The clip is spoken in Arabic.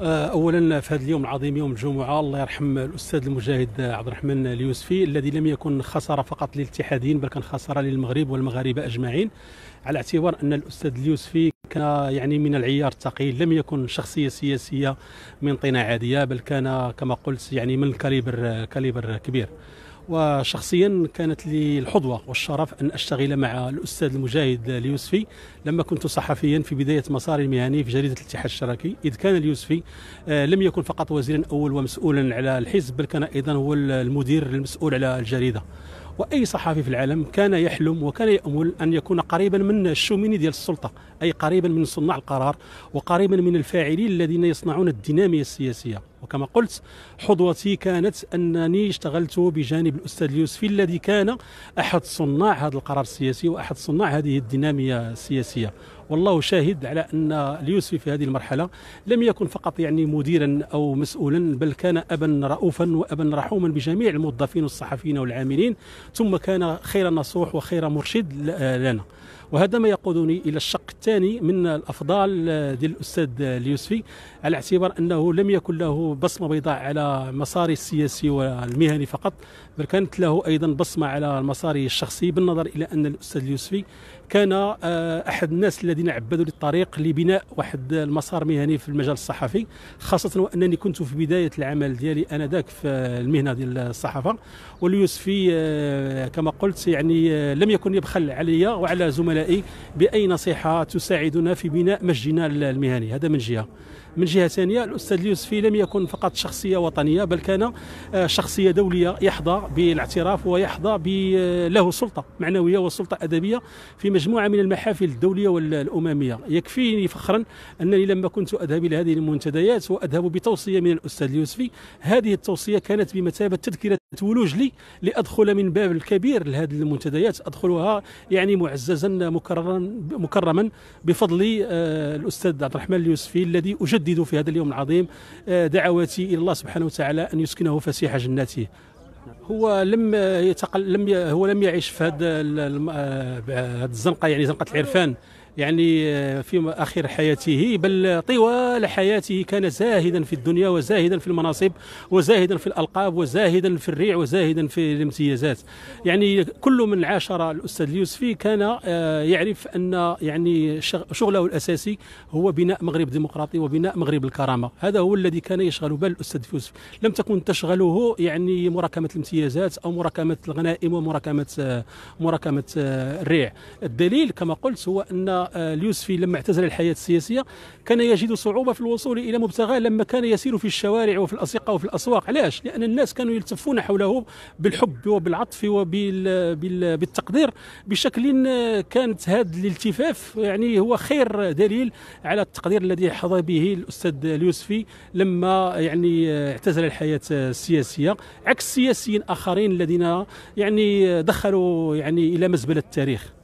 آه، اولا في هذا اليوم العظيم يوم الجمعه الله يرحم الاستاذ المجاهد عبد الرحمن اليوسفي الذي لم يكن خساره فقط للاتحادين بل كان خساره للمغرب والمغاربه اجمعين على اعتبار ان الاستاذ اليوسفي كان يعني من العيار الثقيل لم يكن شخصيه سياسيه من طينه عاديه بل كان كما قلت يعني من الكاليبر كاليبر كبير وشخصيا كانت لي الحظوة والشرف أن أشتغل مع الأستاذ المجاهد اليوسفي لما كنت صحفيا في بداية مساري المهني في جريدة الاتحاد الشراكي إذ كان اليوسفي آه، لم يكن فقط وزيرا أول ومسؤولا على الحزب بل كان أيضا هو المدير المسؤول على الجريدة واي صحفي في العالم كان يحلم وكان يامل ان يكون قريبا من الشوميني ديال السلطه اي قريبا من صناع القرار وقريبا من الفاعلين الذين يصنعون الديناميه السياسيه وكما قلت حظوتي كانت أنني اشتغلت بجانب الأستاذ اليوسفي الذي كان أحد صناع هذا القرار السياسي وأحد صناع هذه الدينامية السياسية والله شاهد على أن اليوسفي في هذه المرحلة لم يكن فقط يعني مديرا أو مسؤولا بل كان أبا رؤوفا وأبا رحوما بجميع الموظفين والصحفيين والعاملين ثم كان خير نصوح وخير مرشد لنا وهذا ما يقودني الى الشق الثاني من الافضال ديال الاستاذ اليوسفي على اعتبار انه لم يكن له بصمه بيضاء على مساري السياسي والمهني فقط بل كانت له ايضا بصمه على المسار الشخصي بالنظر الى ان الاستاذ اليوسفي كان آه، احد الناس الذي الذين عبدوا لي الطريق لبناء واحد المسار مهني في المجال الصحفي خاصه وانني كنت في بدايه العمل ديالي انا ذاك في المهنه ديال الصحافه واليوسفي آه، كما قلت يعني آه، لم يكن يبخل علي وعلى زملائي باي نصيحه تساعدنا في بناء مجدنا المهني هذا من جهه من جهه ثانيه الاستاذ اليوسفي لم يكن فقط شخصيه وطنيه بل كان آه، شخصيه دوليه يحظى بالاعتراف ويحظى له سلطه معنويه وسلطه ادبيه في مجموعه من المحافل الدوليه الأممية يكفيني فخرا أنني لما كنت أذهب إلى هذه المنتديات وأذهب بتوصية من الأستاذ اليوسفي هذه التوصية كانت بمثابة تذكرة ولوج لي لأدخل من باب الكبير لهذه المنتديات أدخلها يعني معززا مكررا مكرما بفضل آه، الأستاذ عبد الرحمن اليوسفي الذي أجدد في هذا اليوم العظيم آه، دعواتي إلى الله سبحانه وتعالى أن يسكنه فسيح جناته هو لم يتقل لم ي... هو لم يعيش في هذا آه، الزنقه يعني زنقه العرفان يعني آه, في اخر حياته بل طوال حياته كان زاهدا في الدنيا وزاهدا في المناصب وزاهدا في الألقاب وزاهدا في الريع وزاهدا في الامتيازات يعني كل من عاشر الأستاذ اليوسفي كان آه, يعرف أن يعني شغله الأساسي هو بناء مغرب ديمقراطي وبناء مغرب الكرامة هذا هو الذي كان يشغل بال الأستاذ يوسف لم تكن تشغله يعني مراكمة الامتيازات أو مراكمة الغنائم ومراكمة آه, مراكمة الريع الدليل كما قلت هو أن اليوسفي لما اعتزل الحياة السياسية كان يجد صعوبة في الوصول إلى مبتغاه لما كان يسير في الشوارع وفي الأسقة وفي الأسواق علاش؟ لأن الناس كانوا يلتفون حوله بالحب وبالعطف وبالتقدير بشكل كانت هذا الالتفاف يعني هو خير دليل على التقدير الذي حظى به الأستاذ اليوسفي لما يعني اعتزل الحياة السياسية عكس سياسيين آخرين الذين يعني دخلوا يعني إلى مزبلة التاريخ